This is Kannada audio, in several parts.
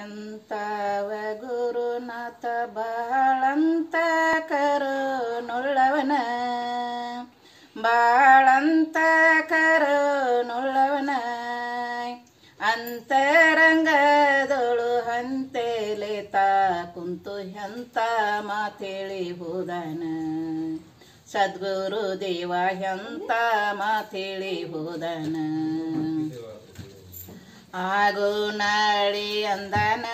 ಎಂತವ ಗುರುನಾಥ ಬಾಳಂತ ಕರು ನೊಳ್ಳವನ ಬಾಳಂತ ನುಳ್ಳವನ ಅಂತರಂಗದೊಳು ಹಂತೆಲೆ ತಾ ಕುಂತು ಎಂತ ಮಾತೇಳಿ ಹೋದನ ಸದ್ಗುರು ದೇವ ಎಂತ ಮಾತೇಳಿ ಹೋದನ ಆಗು ನಾಳಿ ಅಂದನ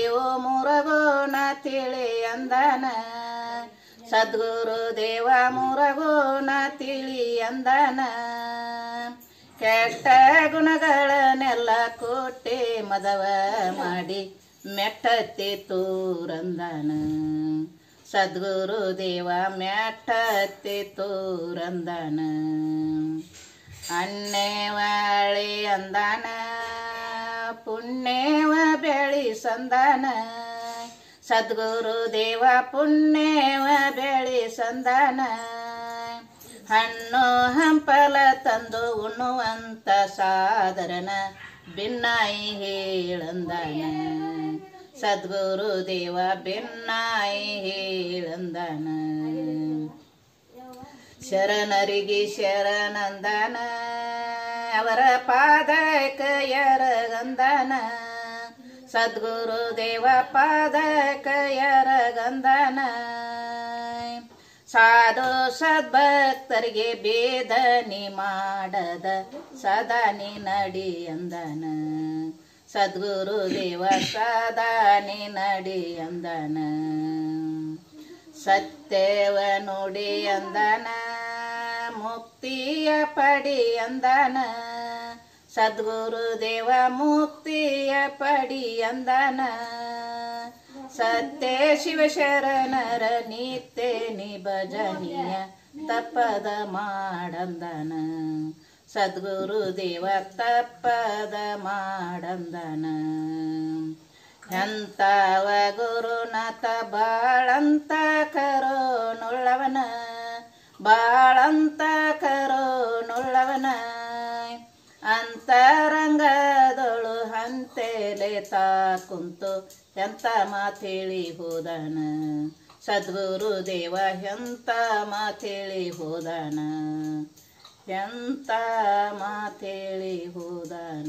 ಇವು ಮುರಗೋಣ ತಿಳಿ ಅಂದನ ಸದ್ಗುರು ದೇವ ಮುರಗೋಣ ತಿಳಿ ಅಂದನ ಕೆಟ್ಟ ಗುಣಗಳನ್ನೆಲ್ಲ ಕೊಟ್ಟಿ ಮದವ ಮಾಡಿ ಮೆಟ್ಟತ್ತಿ ತೂರಂದನ ಸದ್ಗುರು ದೇವ ಮೆಟ್ಟತ್ತಿ ತೂರಂದನ ಅಣ್ಣೇವಳಿ ಅಂದಾನ ಪುಣ್ಯವ ಬೆಳಿ ಸಂದಾನ ಸದ್ಗುರು ದೇವ ಪುಣ್ಯವ ಬೆಳಿ ಸಂದಾನ ಹಣ್ಣು ಹಂಪಲ ತಂದು ಉಣ್ಣುವಂತ ಸಾಧರನ ಭಿನ್ನಾಯಿ ಹೇಳಂದಾನ ಸದ್ಗುರು ದೇವ ಭಿನ್ನಾಯಿ ಹೇಳಂದಾನ ಶರಣರಿಗೆ ಶರಣಂದನ ಅವರ ಪಾದಕ ಯರಗಂದನ ಸದ್ಗುರು ದೇವ ಪಾದಕ ಯರಗಂದನ ಸಾಧು ಸದ್ಭಕ್ತರಿಗೆ ಬೇದನಿ ಮಾಡದ ಸದಾನಿ ನಡಿ ಅಂದನ ಸದ್ಗುರು ದೇವ ಸದಾನಿ ನಡಿ ಅಂದನ ಸತ್ಯವ ನೋಡಿ ಅಂದನ ಮುಕ್ತಿಯ ಪಡಿ ಅಂದನ ಸದ್ಗುರುದೇವ ಮುಕ್ತಿಯ ಪಡಿ ಅಂದನ ಸತ್ಯ ಶಿವಶರಣರ ನಿತ್ಯ ನಿಭಜನಿಯ ತಪ್ಪದ ಮಾಡಂದನ ದೇವ ತಪ್ಪದ ಮಾಡಂದನ ಎಂತವ ಗುರುನಾಥ ಬಾಳಂತ ಕರೋನುಳ್ಳವನ ಬಾಳಂತ ಕರುಣುಳ್ಳವನ ಅಂತರಂಗದಳು ಹಂತೆಲೆ ತಾ ಕುಂತು ಎಂತ ಮಾತೇಳಿ ಹೋದಾನ ಸದ್ಗುರು ದೇವ ಎಂತ ಮಾತೇಳಿ ಹೋದಾನ ಎಂತ ಮಾತೇಳಿ ಹೋದನ